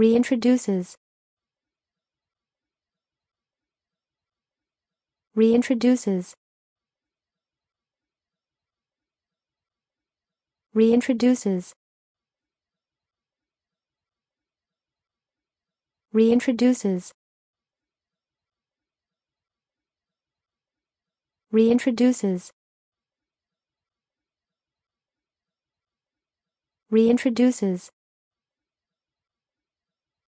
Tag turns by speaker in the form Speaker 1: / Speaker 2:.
Speaker 1: reintroduces reintroduces reintroduces reintroduces reintroduces reintroduces